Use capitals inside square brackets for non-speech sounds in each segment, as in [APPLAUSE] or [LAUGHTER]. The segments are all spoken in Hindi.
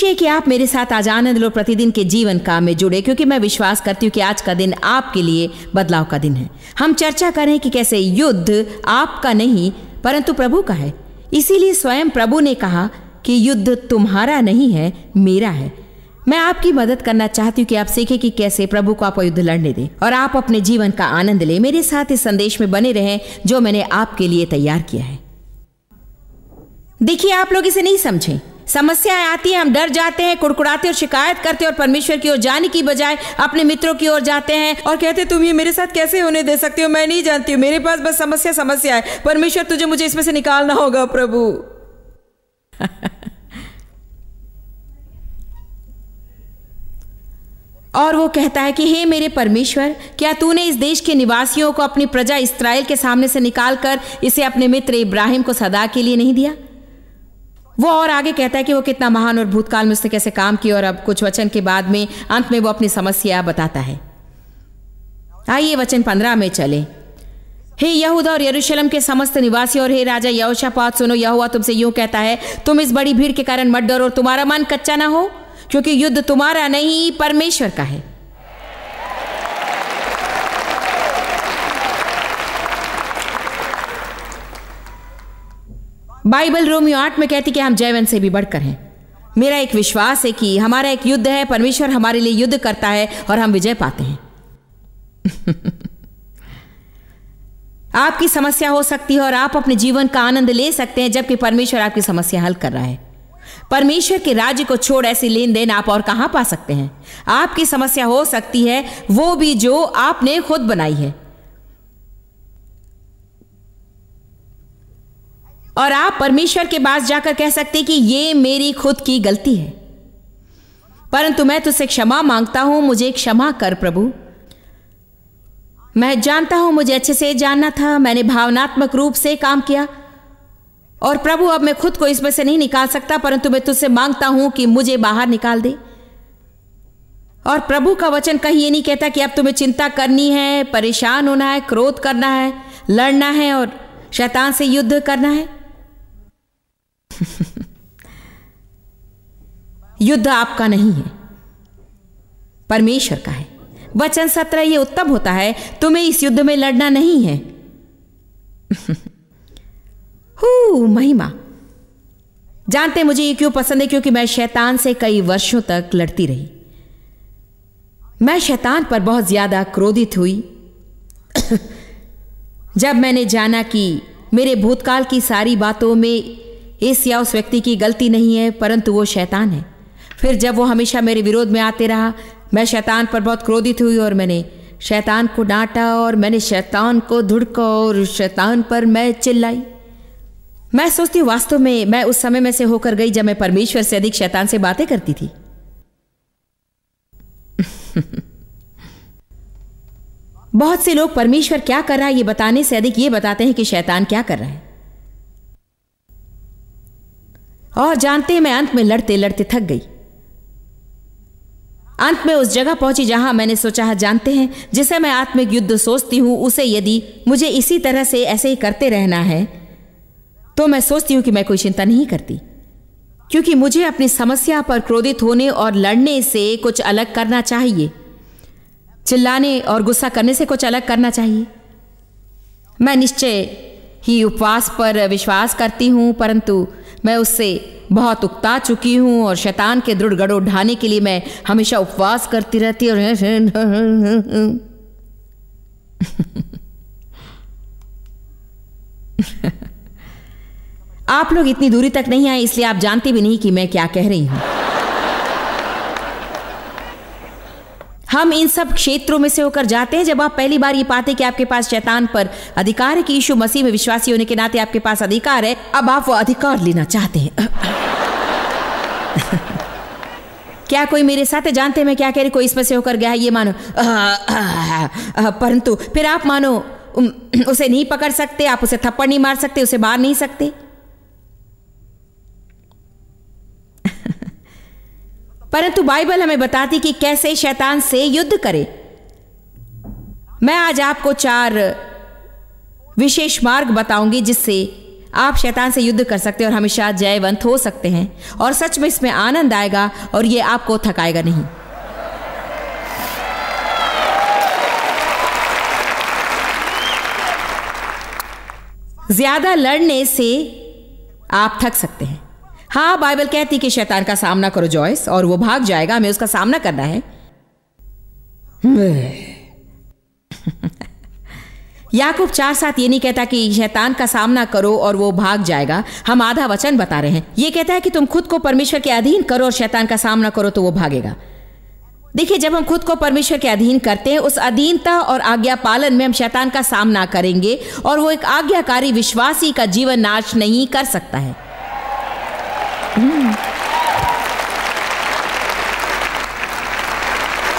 खुशी है कि आप मेरे साथ आज आनंद लो प्रतिदिन के जीवन काम में जुड़े क्योंकि मैं विश्वास करती हूँ कि आज का दिन आपके लिए बदलाव का दिन है हम चर्चा करें कि कैसे युद्ध आपका नहीं परंतु प्रभु का है इसीलिए स्वयं प्रभु ने कहा कि युद्ध तुम्हारा नहीं है मेरा है मैं आपकी मदद करना चाहती हूँ कि आप सीखें कि कैसे प्रभु को आप युद्ध लड़ने दें और आप अपने जीवन का आनंद लें मेरे साथ इस संदेश में बने रहें जो मैंने आपके लिए तैयार किया है देखिए आप लोग इसे नहीं समझें समस्याएं आती हैं हम डर जाते हैं कुड़कुड़ाते और शिकायत करते और परमेश्वर की ओर जाने की बजाय अपने मित्रों की ओर जाते हैं और कहते तुम ये मेरे साथ कैसे होने दे सकते हो मैं नहीं जानती हूँ मेरे पास बस समस्या समस्या है परमेश्वर तुझे मुझे इसमें से निकालना होगा प्रभु [LAUGHS] और वो कहता है कि हे मेरे परमेश्वर क्या तूने इस देश के निवासियों को अपनी प्रजा इसराइल के सामने से निकालकर इसे अपने मित्र इब्राहिम को सदा के लिए नहीं दिया वो और आगे कहता है कि वो कितना महान और भूतकाल में उसने कैसे काम किया और अब कुछ वचन के बाद में अंत में वो अपनी समस्या बताता है आइए वचन पंद्रह में चले हे यहूदा और यरूशलेम के समस्त निवासी और हे राजा यहोशापात सुनो यहुआ तुमसे यूं कहता है तुम इस बड़ी भीड़ के कारण मत डरो तुम्हारा मन कच्चा ना हो क्योंकि युद्ध तुम्हारा नहीं परमेश्वर का है बाइबल रोमियो आठ में कहती कि हम जैवन से भी बढ़कर हैं मेरा एक विश्वास है कि हमारा एक युद्ध है परमेश्वर हमारे लिए युद्ध करता है और हम विजय पाते हैं [LAUGHS] आपकी समस्या हो सकती है और आप अपने जीवन का आनंद ले सकते हैं जबकि परमेश्वर आपकी समस्या हल कर रहा है परमेश्वर के राज्य को छोड़ ऐसी लेन देन आप और कहां पा सकते हैं आपकी समस्या हो सकती है वो भी जो आपने खुद बनाई है और आप परमेश्वर के पास जाकर कह सकते कि ये मेरी खुद की गलती है परंतु मैं तुझसे क्षमा मांगता हूं मुझे क्षमा कर प्रभु मैं जानता हूं मुझे अच्छे से जानना था मैंने भावनात्मक रूप से काम किया और प्रभु अब मैं खुद को इसमें से नहीं निकाल सकता परंतु मैं तुझसे मांगता हूं कि मुझे बाहर निकाल दे और प्रभु का वचन कहीं ये नहीं कहता कि अब तुम्हें चिंता करनी है परेशान होना है क्रोध करना है लड़ना है और शैतान से युद्ध करना है [LAUGHS] युद्ध आपका नहीं है परमेश्वर का है वचन सत्रह ये उत्तम होता है तुम्हें इस युद्ध में लड़ना नहीं है [LAUGHS] महिमा जानते मुझे ये क्यों पसंद है क्योंकि मैं शैतान से कई वर्षों तक लड़ती रही मैं शैतान पर बहुत ज्यादा क्रोधित हुई [COUGHS] जब मैंने जाना कि मेरे भूतकाल की सारी बातों में इस या उस व्यक्ति की गलती नहीं है परंतु वो शैतान है फिर जब वो हमेशा मेरे विरोध में आते रहा मैं शैतान पर बहुत क्रोधित हुई और मैंने शैतान को डांटा और मैंने शैतान को धुड़का और शैतान पर मैं चिल्लाई मैं सोचती हूँ वास्तव में मैं उस समय में से होकर गई जब मैं परमेश्वर से अधिक शैतान से बातें करती थी [LAUGHS] बहुत से लोग परमेश्वर क्या कर रहा है ये बताने से अधिक ये बताते हैं कि शैतान क्या कर रहा है और जानते मैं अंत में लड़ते लड़ते थक गई अंत में उस जगह पहुंची जहां मैंने सोचा हाँ, जानते हैं जिसे मैं आत्मिक युद्ध सोचती हूं उसे यदि मुझे इसी तरह से ऐसे ही करते रहना है तो मैं सोचती हूं कि मैं कोई चिंता नहीं करती क्योंकि मुझे अपनी समस्या पर क्रोधित होने और लड़ने से कुछ अलग करना चाहिए चिल्लाने और गुस्सा करने से कुछ अलग करना चाहिए मैं निश्चय ही उपवास पर विश्वास करती हूँ परंतु मैं उससे बहुत उकता चुकी हूँ और शैतान के दृढ़ गढ़ उठाने के लिए मैं हमेशा उपवास करती रहती और [LAUGHS] आप लोग इतनी दूरी तक नहीं आए इसलिए आप जानते भी नहीं कि मैं क्या कह रही हूं हम इन सब क्षेत्रों में से होकर जाते हैं जब आप पहली बार ये पाते कि आपके पास शैतान पर अधिकार है कि यीशु मसीह में विश्वासी होने के नाते आपके पास अधिकार है अब आप वो अधिकार लेना चाहते हैं [LAUGHS] क्या कोई मेरे साथ है जानते मैं क्या कह रही कोई इसमें से होकर गया है ये मानो [LAUGHS] परंतु फिर आप मानो उसे नहीं पकड़ सकते आप उसे थप्पड़ नहीं मार सकते उसे मार नहीं सकते परंतु बाइबल हमें बताती कि कैसे शैतान से युद्ध करें मैं आज आपको चार विशेष मार्ग बताऊंगी जिससे आप शैतान से युद्ध कर सकते हैं और हमेशा जयवंत हो सकते हैं और सच में इसमें आनंद आएगा और ये आपको थकाएगा नहीं ज्यादा लड़ने से आप थक सकते हैं हाँ बाइबल कहती कि शैतान का सामना करो जॉयस और वो भाग जाएगा हमें उसका सामना करना है [LAUGHS] याकूब चार साथ ये नहीं कहता कि शैतान का सामना करो और वो भाग जाएगा हम आधा वचन बता रहे हैं ये कहता है कि तुम खुद को परमेश्वर के अधीन करो और शैतान का सामना करो तो वो भागेगा देखिए जब हम खुद को परमेश्वर के अधीन करते हैं उस अधीनता और आज्ञा पालन में हम शैतान का सामना करेंगे और वो एक आज्ञाकारी विश्वासी का जीवन नाश नहीं कर सकता है हम्म।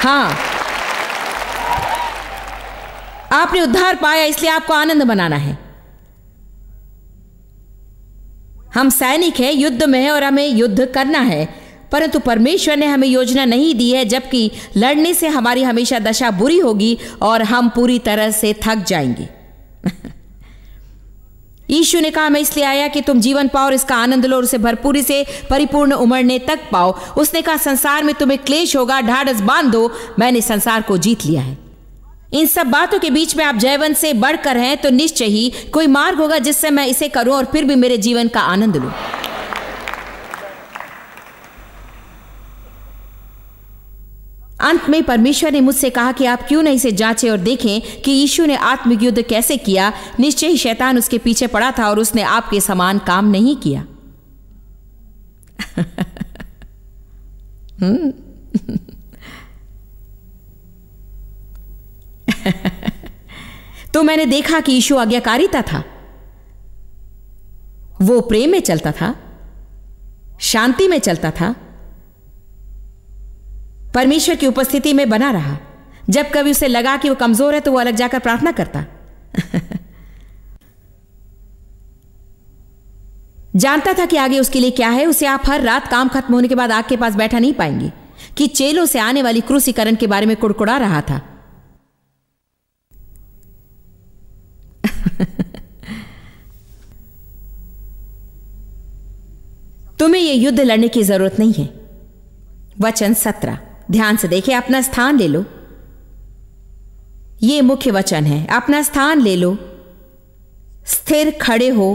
हाँ आपने उद्धार पाया इसलिए आपको आनंद मनाना है हम सैनिक हैं युद्ध में हैं और हमें युद्ध करना है परंतु परमेश्वर ने हमें योजना नहीं दी है जबकि लड़ने से हमारी हमेशा दशा बुरी होगी और हम पूरी तरह से थक जाएंगे [LAUGHS] यीशु ने कहा मैं इसलिए आया कि तुम जीवन पाओ और इसका आनंद लो और उसे भरपूरी से परिपूर्ण उमड़ने तक पाओ उसने कहा संसार में तुम्हें क्लेश होगा ढाढ़स बांध दो मैंने संसार को जीत लिया है इन सब बातों के बीच में आप जयवंत से बढ़कर हैं तो निश्चय ही कोई मार्ग होगा जिससे मैं इसे करूं और फिर भी मेरे जीवन का आनंद लूं अंत में परमेश्वर ने मुझसे कहा कि आप क्यों नहीं इसे जांचें और देखें कि यीशु ने आत्मयुद्ध कैसे किया निश्चय ही शैतान उसके पीछे पड़ा था और उसने आपके समान काम नहीं किया हम्म। [LAUGHS] तो मैंने देखा कि यीशु आज्ञाकारिता था वो प्रेम में चलता था शांति में चलता था परमेश्वर की उपस्थिति में बना रहा जब कभी उसे लगा कि वो कमजोर है तो वो अलग जाकर प्रार्थना करता [LAUGHS] जानता था कि आगे उसके लिए क्या है उसे आप हर रात काम खत्म होने के बाद आग के पास बैठा नहीं पाएंगे कि चेलों से आने वाली क्रूसीकरण के बारे में कुड़कुड़ा रहा था [LAUGHS] तुम्हें यह युद्ध लड़ने की जरूरत नहीं है वचन सत्रह ध्यान से देखें अपना स्थान ले लो ये मुख्य वचन है अपना स्थान ले लो स्थिर खड़े हो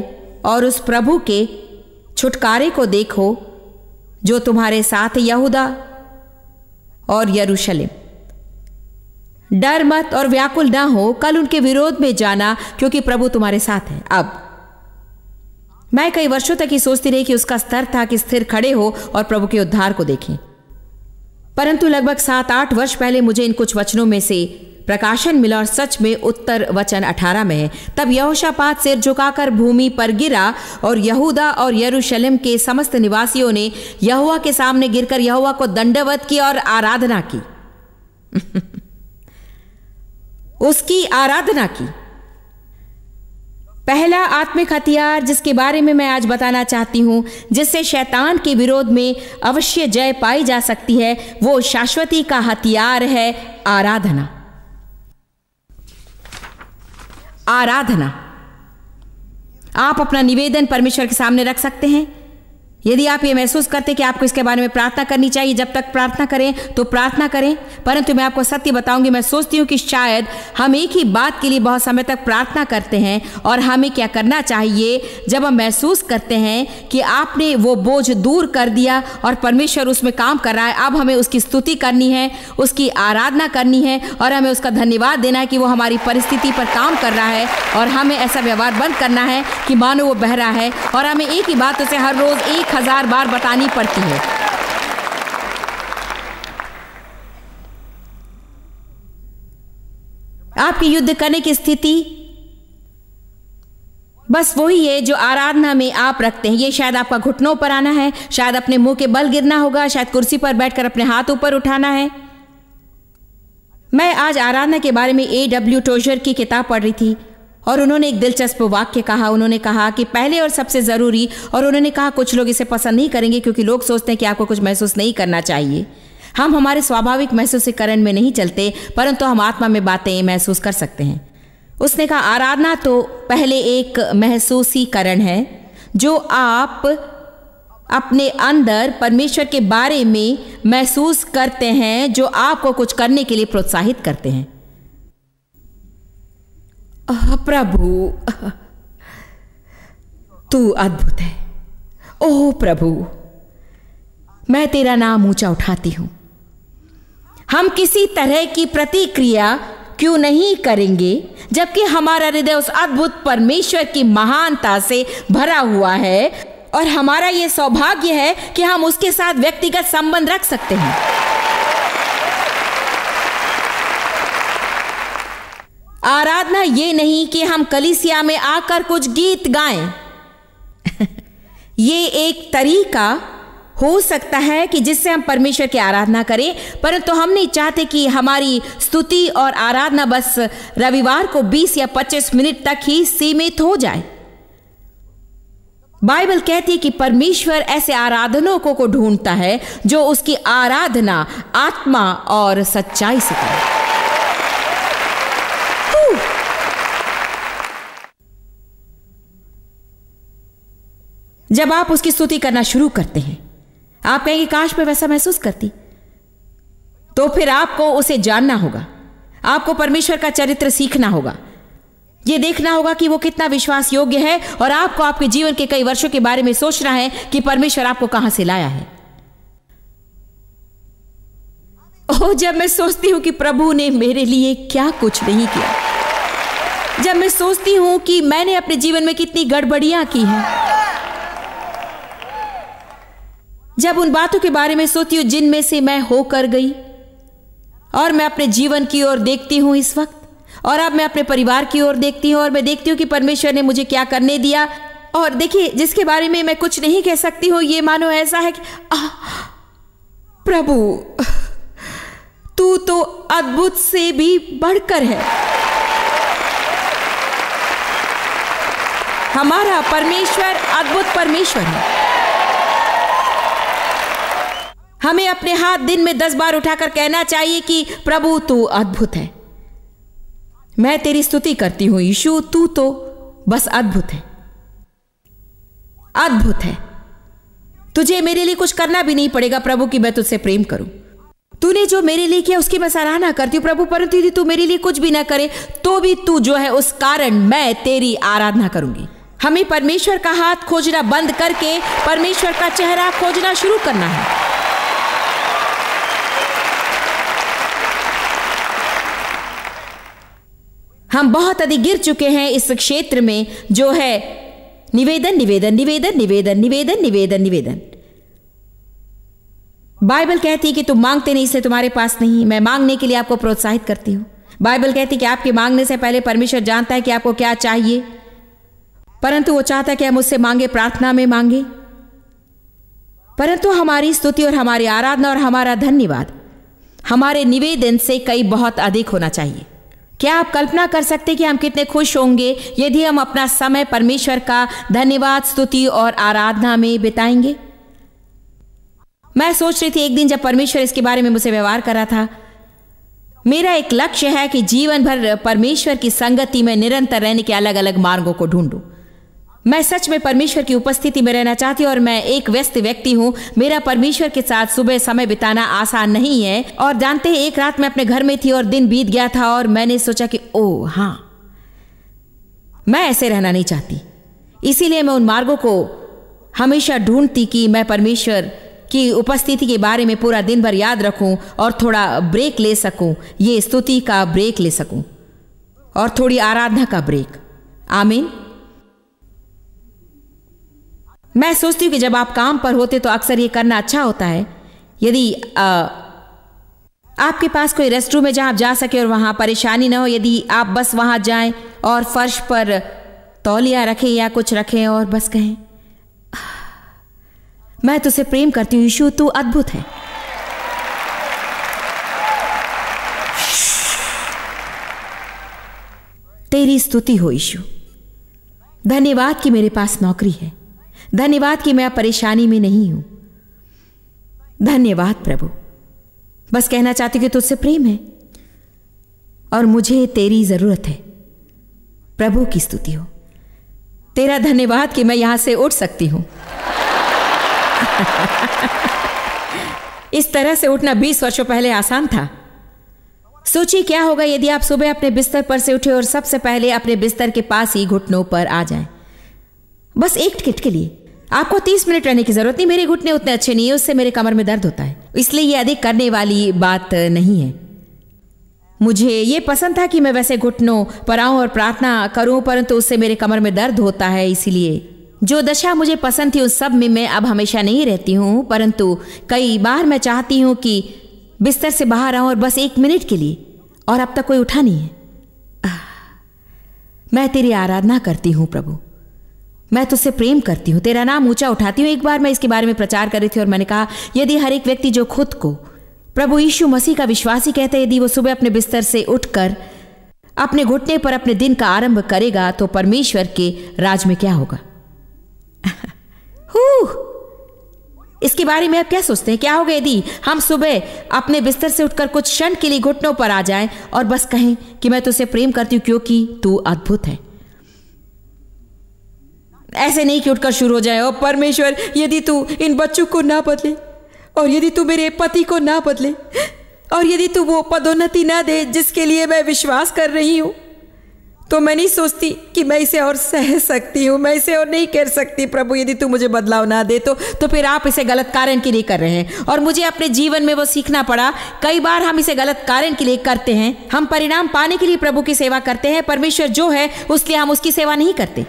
और उस प्रभु के छुटकारे को देखो जो तुम्हारे साथ यहूदा और यरूशलेम डर मत और व्याकुल ना हो कल उनके विरोध में जाना क्योंकि प्रभु तुम्हारे साथ है अब मैं कई वर्षों तक ही सोचती रही कि उसका स्तर था कि स्थिर खड़े हो और प्रभु के उद्धार को देखें परंतु लगभग सात आठ वर्ष पहले मुझे इन कुछ वचनों में से प्रकाशन मिला और सच में उत्तर वचन अठारह में है तब यहोशापात सिर झुकाकर भूमि पर गिरा और यहूदा और यरूशलेम के समस्त निवासियों ने यहुआ के सामने गिरकर यहुआ को दंडवत की और आराधना की [LAUGHS] उसकी आराधना की पहला आत्मिक हथियार जिसके बारे में मैं आज बताना चाहती हूँ जिससे शैतान के विरोध में अवश्य जय पाई जा सकती है वो शाश्वती का हथियार है आराधना आराधना आप अपना निवेदन परमेश्वर के सामने रख सकते हैं यदि आप ये महसूस करते कि आपको इसके बारे में प्रार्थना करनी चाहिए जब तक प्रार्थना करें तो प्रार्थना करें परंतु मैं आपको सत्य बताऊंगी मैं सोचती हूँ कि शायद हम एक ही बात के लिए बहुत समय तक प्रार्थना करते हैं और हमें क्या करना चाहिए जब हम महसूस करते हैं कि आपने वो बोझ दूर कर दिया और परमेश्वर उसमें काम कर रहा है अब हमें उसकी स्तुति करनी है उसकी आराधना करनी है और हमें उसका धन्यवाद देना है कि वो हमारी परिस्थिति पर काम कर रहा है और हमें ऐसा व्यवहार बंद करना है कि मानो वो बह रहा है और हमें एक ही बात उसे हर रोज़ एक हजार बार बतानी पड़ती है आपकी युद्ध करने की स्थिति बस वही है जो आराधना में आप रखते हैं ये शायद आपका घुटनों पर आना है शायद अपने मुंह के बल गिरना होगा शायद कुर्सी पर बैठकर अपने हाथ ऊपर उठाना है मैं आज आराधना के बारे में ए डब्ल्यू टोजर की किताब पढ़ रही थी और उन्होंने एक दिलचस्प वाक्य कहा उन्होंने कहा कि पहले और सबसे ज़रूरी और उन्होंने कहा कुछ लोग इसे पसंद नहीं करेंगे क्योंकि लोग सोचते हैं कि आपको कुछ महसूस नहीं करना चाहिए हम हमारे स्वाभाविक महसूसीकरण में नहीं चलते परंतु हम आत्मा में बातें महसूस कर सकते हैं उसने कहा आराधना तो पहले एक महसूसीकरण है जो आप अपने अंदर परमेश्वर के बारे में महसूस करते हैं जो आपको कुछ करने के लिए प्रोत्साहित करते हैं प्रभु तू अद्भुत है ओह प्रभु मैं तेरा नाम ऊंचा उठाती हूं हम किसी तरह की प्रतिक्रिया क्यों नहीं करेंगे जबकि हमारा हृदय उस अद्भुत परमेश्वर की महानता से भरा हुआ है और हमारा ये सौभाग्य है कि हम उसके साथ व्यक्तिगत संबंध रख सकते हैं आराधना ये नहीं कि हम कलिसिया में आकर कुछ गीत गाएं [LAUGHS] ये एक तरीका हो सकता है कि जिससे हम परमेश्वर की आराधना करें परंतु तो हम नहीं चाहते कि हमारी स्तुति और आराधना बस रविवार को 20 या 25 मिनट तक ही सीमित हो जाए बाइबल कहती है कि परमेश्वर ऐसे आराधनों को को ढूंढता है जो उसकी आराधना आत्मा और सच्चाई से करे जब आप उसकी स्तुति करना शुरू करते हैं आप कहेंगे काश मैं वैसा महसूस करती तो फिर आपको उसे जानना होगा आपको परमेश्वर का चरित्र सीखना होगा यह देखना होगा कि वो कितना विश्वास योग्य है और आपको आपके जीवन के कई वर्षों के बारे में सोचना है कि परमेश्वर आपको कहां से लाया है ओ जब मैं सोचती हूं कि प्रभु ने मेरे लिए क्या कुछ नहीं किया जब मैं सोचती हूं कि मैंने अपने जीवन में कितनी गड़बड़ियां की हैं जब उन बातों के बारे में सोती हूं जिनमें से मैं होकर गई और मैं अपने जीवन की ओर देखती हूं इस वक्त और अब मैं अपने परिवार की ओर देखती हूं और मैं देखती हूँ कि परमेश्वर ने मुझे क्या करने दिया और देखिए जिसके बारे में मैं कुछ नहीं कह सकती हूँ ये मानो ऐसा है कि आ, प्रभु तू तो अद्भुत से भी बढ़कर है हमारा परमेश्वर अद्भुत परमेश्वर है हमें अपने हाथ दिन में दस बार उठाकर कहना चाहिए कि प्रभु तू अद्भुत है मैं तेरी स्तुति करती हूं यीशु तू तो बस अद्भुत है अद्भुत है तुझे मेरे लिए कुछ करना भी नहीं पड़ेगा प्रभु की मैं तुझसे प्रेम करूं तूने जो मेरे लिए किया उसकी मैं सराहना करती हूँ प्रभु परंतु यदि तू मेरे लिए कुछ भी ना करे तो भी तू जो है उस कारण मैं तेरी आराधना करूंगी हमें परमेश्वर का हाथ खोजना बंद करके परमेश्वर का चेहरा खोजना शुरू करना है हम बहुत अधिक गिर चुके हैं इस क्षेत्र में जो है निवेदन निवेदन निवेदन निवेदन निवेदन निवेदन निवेदन बाइबल कहती है कि तुम मांगते नहीं इसलिए तुम्हारे पास नहीं मैं मांगने के लिए आपको प्रोत्साहित करती हूं बाइबल कहती है कि आपके मांगने से पहले परमेश्वर जानता है कि आपको क्या चाहिए परंतु वो चाहता है कि हम उससे मांगे प्रार्थना में मांगे परंतु हमारी स्तुति और हमारी आराधना और हमारा धन्यवाद हमारे निवेदन से कई बहुत अधिक होना चाहिए क्या आप कल्पना कर सकते कि हम कितने खुश होंगे यदि हम अपना समय परमेश्वर का धन्यवाद स्तुति और आराधना में बिताएंगे मैं सोच रही थी एक दिन जब परमेश्वर इसके बारे में मुझसे व्यवहार कर रहा था मेरा एक लक्ष्य है कि जीवन भर परमेश्वर की संगति में निरंतर रहने के अलग अलग मार्गों को ढूंढूं मैं सच में परमेश्वर की उपस्थिति में रहना चाहती हूँ और मैं एक व्यस्त व्यक्ति हूँ मेरा परमेश्वर के साथ सुबह समय बिताना आसान नहीं है और जानते हैं एक रात मैं अपने घर में थी और दिन बीत गया था और मैंने सोचा कि ओ हाँ मैं ऐसे रहना नहीं चाहती इसीलिए मैं उन मार्गों को हमेशा ढूंढती कि मैं परमेश्वर की उपस्थिति के बारे में पूरा दिन भर याद रखूं और थोड़ा ब्रेक ले सकूं ये स्तुति का ब्रेक ले सकूं और थोड़ी आराधना का ब्रेक आमीन मैं सोचती हूँ कि जब आप काम पर होते तो अक्सर ये करना अच्छा होता है यदि आपके पास कोई रेस्ट रूम है जहाँ आप जा सके और वहाँ परेशानी ना हो यदि आप बस वहाँ जाएं और फर्श पर तौलिया रखें या कुछ रखें और बस कहें मैं तुझसे प्रेम करती हूँ यीशु तू अद्भुत है तेरी स्तुति हो यीशु धन्यवाद कि मेरे पास नौकरी है धन्यवाद कि मैं अब परेशानी में नहीं हूं धन्यवाद प्रभु बस कहना चाहती कि तुझसे प्रेम है और मुझे तेरी जरूरत है प्रभु की स्तुति हो तेरा धन्यवाद कि मैं यहां से उठ सकती हूं [LAUGHS] इस तरह से उठना 20 वर्षों पहले आसान था सोचिए क्या होगा यदि आप सुबह अपने बिस्तर पर से उठे और सबसे पहले अपने बिस्तर के पास ही घुटनों पर आ जाएं। बस एक टिकट के लिए आपको तीस मिनट रहने की जरूरत नहीं मेरे घुटने उतने अच्छे नहीं है उससे मेरे कमर में दर्द होता है इसलिए ये अधिक करने वाली बात नहीं है मुझे ये पसंद था कि मैं वैसे घुटनों पर आऊं और प्रार्थना करूं परंतु उससे मेरे कमर में दर्द होता है इसीलिए जो दशा मुझे पसंद थी उस सब में मैं अब हमेशा नहीं रहती हूँ परंतु कई बार मैं चाहती हूँ कि बिस्तर से बाहर आऊँ और बस एक मिनट के लिए और अब तक कोई उठा नहीं है मैं तेरी आराधना करती हूँ प्रभु मैं तुझसे प्रेम करती हूँ तेरा नाम ऊंचा उठाती हूँ एक बार मैं इसके बारे में प्रचार कर रही थी और मैंने कहा यदि हर एक व्यक्ति जो खुद को प्रभु यीशु मसीह का विश्वासी कहते यदि वो सुबह अपने बिस्तर से उठकर अपने घुटने पर अपने दिन का आरंभ करेगा तो परमेश्वर के राज में क्या होगा [LAUGHS] इसके बारे में आप क्या सोचते हैं क्या होगा यदि हम सुबह अपने बिस्तर से उठकर कुछ क्षण के लिए घुटनों पर आ जाएं और बस कहें कि मैं तुझसे प्रेम करती हूँ क्योंकि तू अद्भुत है ऐसे नहीं कि उठकर शुरू हो जाए ओ परमेश्वर यदि तू इन बच्चों को ना बदले और यदि तू मेरे पति को ना बदले और यदि तू वो पदोन्नति ना दे जिसके लिए मैं विश्वास कर रही हूँ तो मैं नहीं सोचती कि मैं इसे और सह सकती हूँ मैं इसे और नहीं कर सकती प्रभु यदि तू मुझे बदलाव ना दे तो तो फिर आप इसे गलत कारण के लिए कर रहे हैं और मुझे अपने जीवन में वो सीखना पड़ा कई बार हम इसे गलत कारण के लिए करते हैं हम परिणाम पाने के लिए प्रभु की सेवा करते हैं परमेश्वर जो है लिए हम उसकी सेवा नहीं करते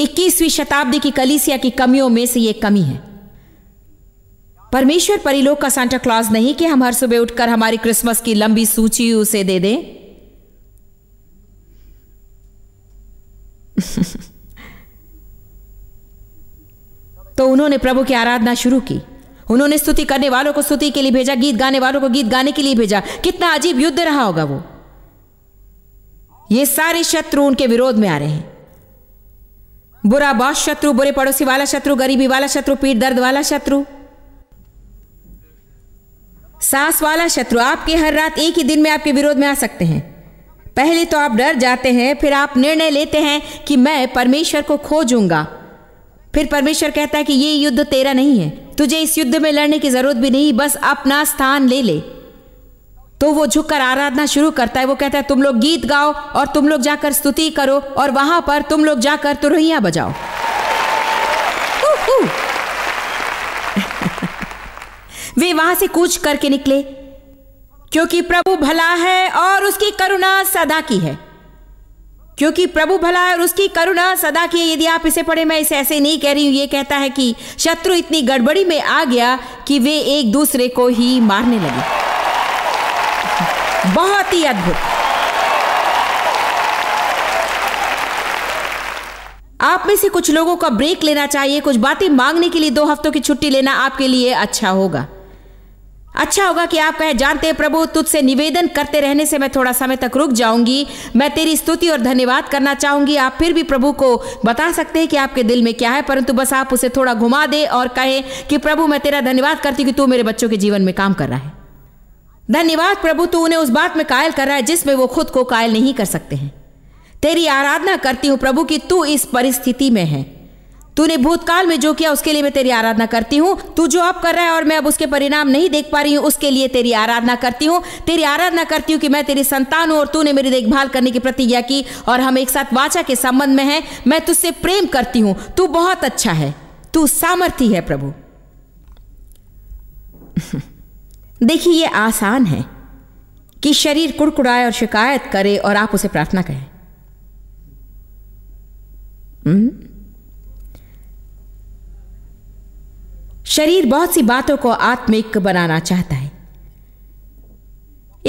इक्कीसवीं शताब्दी की कलीसिया की कमियों में से यह कमी है परमेश्वर परिलोक का सांता क्लॉज नहीं कि हम हर सुबह उठकर हमारी क्रिसमस की लंबी सूची उसे दे दें [LAUGHS] तो उन्होंने प्रभु की आराधना शुरू की उन्होंने स्तुति करने वालों को स्तुति के लिए भेजा गीत गाने वालों को गीत गाने के लिए भेजा कितना अजीब युद्ध रहा होगा वो ये सारे शत्रु उनके विरोध में आ रहे हैं बुरा बॉस शत्रु बुरे पड़ोसी वाला शत्रु गरीबी वाला शत्रु पीठ दर्द वाला शत्रु सास वाला शत्रु आपके हर रात एक ही दिन में आपके विरोध में आ सकते हैं पहले तो आप डर जाते हैं फिर आप निर्णय लेते हैं कि मैं परमेश्वर को खोजूंगा फिर परमेश्वर कहता है कि ये युद्ध तेरा नहीं है तुझे इस युद्ध में लड़ने की जरूरत भी नहीं बस अपना स्थान ले ले तो वो झुककर आराधना शुरू करता है वो कहता है तुम लोग गीत गाओ और तुम लोग जाकर स्तुति करो और वहां पर तुम लोग जाकर तुरहिया बजाओ वे वहां से कूच करके निकले क्योंकि प्रभु भला है और उसकी करुणा सदा की है क्योंकि प्रभु भला है और उसकी करुणा सदा की है यदि आप इसे पढ़े मैं इसे ऐसे नहीं कह रही हूं ये कहता है कि शत्रु इतनी गड़बड़ी में आ गया कि वे एक दूसरे को ही मारने लगे बहुत ही अद्भुत आप में से कुछ लोगों का ब्रेक लेना चाहिए कुछ बातें मांगने के लिए दो हफ्तों की छुट्टी लेना आपके लिए अच्छा होगा अच्छा होगा कि आप कहे जानते हैं प्रभु तुझसे निवेदन करते रहने से मैं थोड़ा समय तक रुक जाऊंगी मैं तेरी स्तुति और धन्यवाद करना चाहूंगी आप फिर भी प्रभु को बता सकते हैं कि आपके दिल में क्या है परंतु बस आप उसे थोड़ा घुमा दे और कहे कि प्रभु मैं तेरा धन्यवाद करती हूँ कि तू मेरे बच्चों के जीवन में काम कर रहा है धन्यवाद प्रभु तू उन्हें उस बात में कायल कर रहा है जिसमें वो खुद को कायल नहीं कर सकते हैं तेरी आराधना करती हूँ प्रभु कि तू इस परिस्थिति में है तूने भूतकाल में जो किया उसके लिए मैं तेरी आराधना करती हूँ तू जो अब कर रहा है और मैं अब उसके परिणाम नहीं देख पा रही हूँ उसके लिए तेरी आराधना करती हूँ तेरी आराधना करती हूँ कि मैं तेरी संतान हूँ और तूने मेरी देखभाल करने की प्रतिज्ञा की और हम एक साथ वाचा के संबंध में हैं मैं तुझसे प्रेम करती हूँ तू बहुत अच्छा है तू सामर्थ्य है प्रभु [LAUGHS] देखिए ये आसान है कि शरीर कुड़कुड़ाए और शिकायत करे और आप उसे प्रार्थना कहें हम्म? शरीर बहुत सी बातों को आत्मिक बनाना चाहता है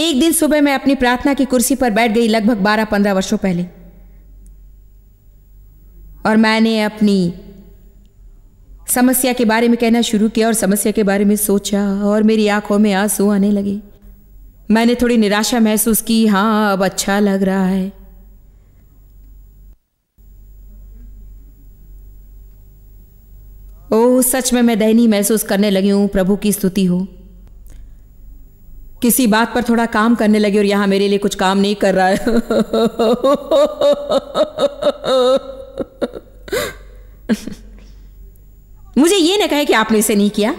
एक दिन सुबह मैं अपनी प्रार्थना की कुर्सी पर बैठ गई लगभग बारह पंद्रह वर्षों पहले और मैंने अपनी समस्या के बारे में कहना शुरू किया और समस्या के बारे में सोचा और मेरी आंखों में आंसू आने लगे मैंने थोड़ी निराशा महसूस की हाँ अब अच्छा लग रहा है ओह सच में मैं दयनीय महसूस करने लगी हूँ प्रभु की स्तुति हो किसी बात पर थोड़ा काम करने लगी और यहां मेरे लिए कुछ काम नहीं कर रहा है [LAUGHS] मुझे ये ना कहे कि आपने इसे नहीं किया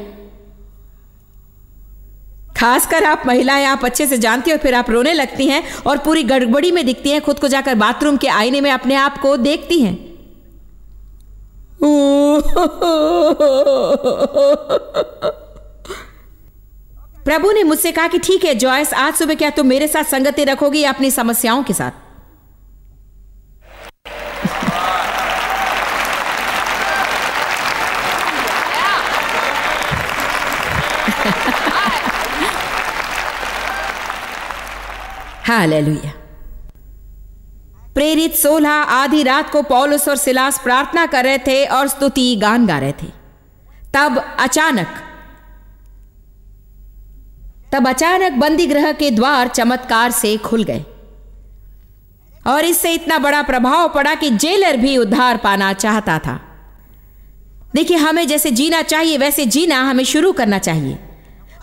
खासकर आप महिलाएं आप अच्छे से जानती हो फिर आप रोने लगती हैं और पूरी गड़बड़ी में दिखती हैं खुद को जाकर बाथरूम के आईने में अपने आप को देखती हैं प्रभु ने मुझसे कहा कि ठीक है जॉयस आज सुबह क्या तुम मेरे साथ संगति रखोगी अपनी समस्याओं के साथ हालेलुया प्रेरित सोलह आधी रात को पौलुस और सिलास प्रार्थना कर रहे थे और स्तुति गान गा रहे थे तब अचानक तब अचानक बंदी ग्रह के द्वार चमत्कार से खुल गए और इससे इतना बड़ा प्रभाव पड़ा कि जेलर भी उद्धार पाना चाहता था देखिए हमें जैसे जीना चाहिए वैसे जीना हमें शुरू करना चाहिए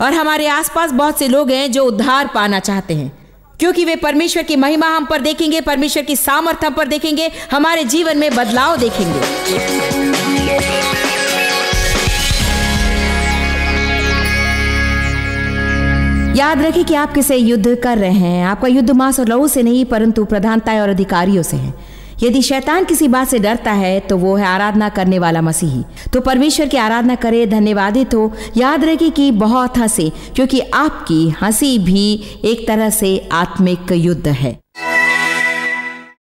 और हमारे आसपास बहुत से लोग हैं जो उद्धार पाना चाहते हैं क्योंकि वे परमेश्वर की महिमा हम पर देखेंगे परमेश्वर की सामर्थ्य हम पर देखेंगे हमारे जीवन में बदलाव देखेंगे याद रखें कि आप किसे युद्ध कर रहे हैं आपका युद्ध मांस और लहू से नहीं परंतु प्रधानताएं और अधिकारियों से है यदि शैतान किसी बात से डरता है तो वो है आराधना करने वाला मसीही तो परमेश्वर की आराधना करे धन्यवादित हो याद रखे कि बहुत हंसे क्योंकि आपकी हंसी भी एक तरह से आत्मिक युद्ध है